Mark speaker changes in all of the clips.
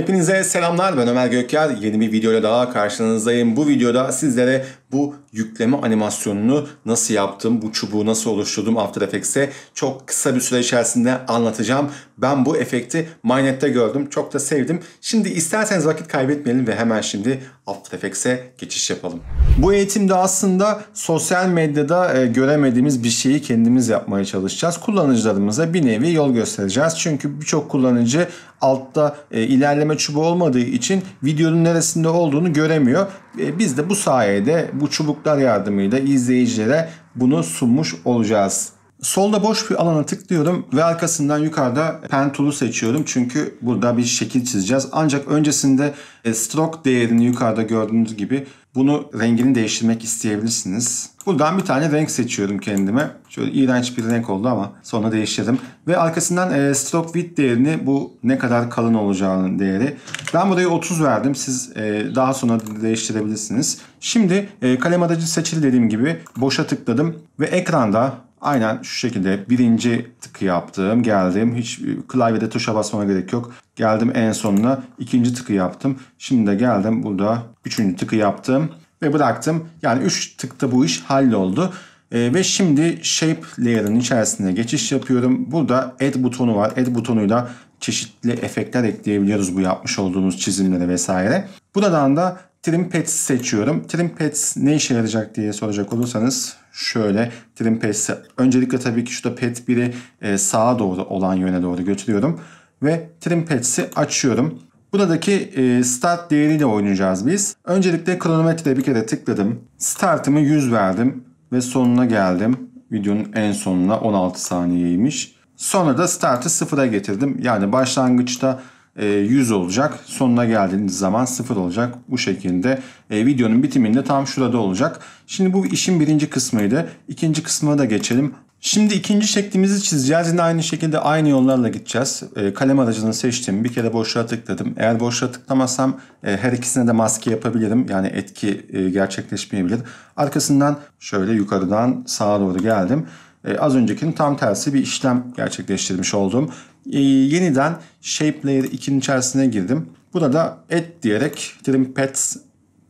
Speaker 1: Hepinize selamlar ben Ömer Gökyar. Yeni bir videoyla daha karşınızdayım. Bu videoda sizlere bu yükleme animasyonunu nasıl yaptım, bu çubuğu nasıl oluşturdum After Effects'e çok kısa bir süre içerisinde anlatacağım. Ben bu efekti MyNet'te gördüm, çok da sevdim. Şimdi isterseniz vakit kaybetmeyelim ve hemen şimdi After Effects'e geçiş yapalım. Bu eğitimde aslında sosyal medyada e, göremediğimiz bir şeyi kendimiz yapmaya çalışacağız. Kullanıcılarımıza bir nevi yol göstereceğiz. Çünkü birçok kullanıcı altta e, ilerleme çubuğu olmadığı için videonun neresinde olduğunu göremiyor. E, biz de bu sayede bu çubuklar yardımıyla izleyicilere bunu sunmuş olacağız. Solda boş bir alana tıklıyorum ve arkasından yukarıda pen tool'u seçiyorum. Çünkü burada bir şekil çizeceğiz. Ancak öncesinde e, stroke değerini yukarıda gördüğünüz gibi bunu rengini değiştirmek isteyebilirsiniz. Buradan bir tane renk seçiyorum kendime. Şöyle iğrenç bir renk oldu ama sonra değiştirdim. Ve arkasından e, stroke width değerini bu ne kadar kalın olacağının değeri. Ben burayı 30 verdim. Siz e, daha sonra değiştirebilirsiniz. Şimdi kalem adacı seçil dediğim gibi boşa tıkladım. Ve ekranda Aynen şu şekilde birinci tıkı yaptım, geldim. Hiç e, klavyede tuşa basmama gerek yok. Geldim en sonuna ikinci tıkı yaptım. Şimdi de geldim burada üçüncü tıkı yaptım ve bıraktım. Yani üç tıkta bu iş halloldu. Ee, ve şimdi shape layer'ın içerisine geçiş yapıyorum. Burada add butonu var. Add butonuyla çeşitli efektler ekleyebiliyoruz bu yapmış olduğunuz çizimlere vesaire. Buradan da trim pads seçiyorum. Trim pads ne işe yarayacak diye soracak olursanız şöyle trim path'si. Öncelikle tabii ki şurada pet 1'i e, sağa doğru olan yöne doğru götürüyorum. Ve trim path'si açıyorum. Buradaki e, start değeriyle oynayacağız biz. Öncelikle kronometreye bir kere tıkladım. Startımı 100 verdim ve sonuna geldim. Videonun en sonuna 16 saniyeymiş. Sonra da startı sıfıra getirdim. Yani başlangıçta 100 e, olacak. Sonuna geldiğiniz zaman 0 olacak. Bu şekilde e, videonun bitiminde tam şurada olacak. Şimdi bu işin birinci kısmıydı. İkinci kısmına da geçelim. Şimdi ikinci şeklimizi çizeceğiz. Yine aynı şekilde aynı yollarla gideceğiz. E, kalem aracını seçtim. Bir kere boşluğa tıkladım. Eğer boşluğa tıklamasam e, her ikisine de maske yapabilirim. Yani etki e, gerçekleşmeyebilir. Arkasından şöyle yukarıdan sağa doğru geldim. E, az öncekinin tam tersi bir işlem gerçekleştirmiş oldum e, yeniden shape layer 2'nin içerisine girdim. Buna da add diyerek trim pets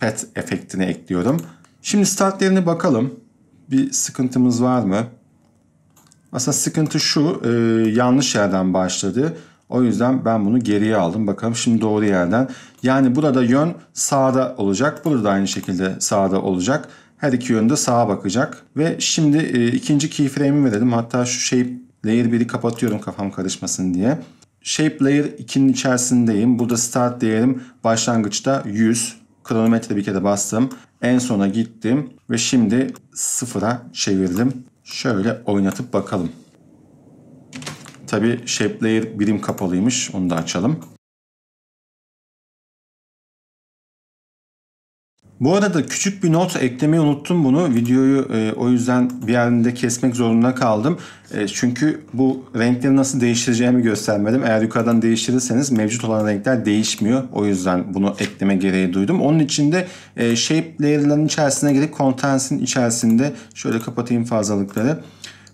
Speaker 1: pet efektini ekliyorum. Şimdi startlerine bakalım. Bir sıkıntımız var mı? Aslında sıkıntı şu e, yanlış yerden başladı. O yüzden ben bunu geriye aldım. Bakalım şimdi doğru yerden. Yani burada yön sağda olacak. Burada da aynı şekilde sağda olacak. Her iki yönde sağa bakacak. Ve şimdi e, ikinci keyframe'i verelim. Hatta şu shape Layer 1'i kapatıyorum kafam karışmasın diye. Shape Layer 2'nin içerisindeyim. Burada Start değerim başlangıçta 100. Kronometre bir kere bastım. En sona gittim ve şimdi sıfıra çevirdim. Şöyle oynatıp bakalım. Tabii Shape Layer birim kapalıymış. Onu da açalım. Bu arada küçük bir not eklemeyi unuttum bunu. Videoyu e, o yüzden bir yerinde kesmek zorunda kaldım. E, çünkü bu renkleri nasıl değiştireceğimi göstermedim. Eğer yukarıdan değiştirirseniz mevcut olan renkler değişmiyor. O yüzden bunu ekleme gereği duydum. Onun için de e, shape layer'ların içerisine gidip contents'in içerisinde şöyle kapatayım fazlalıkları.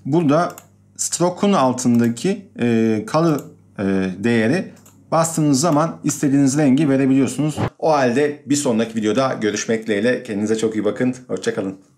Speaker 1: Burada stroke'un altındaki e, color e, değeri bastığınız zaman istediğiniz rengi verebiliyorsunuz. O halde bir sonraki videoda görüşmek dileğiyle. Kendinize çok iyi bakın. Hoşçakalın.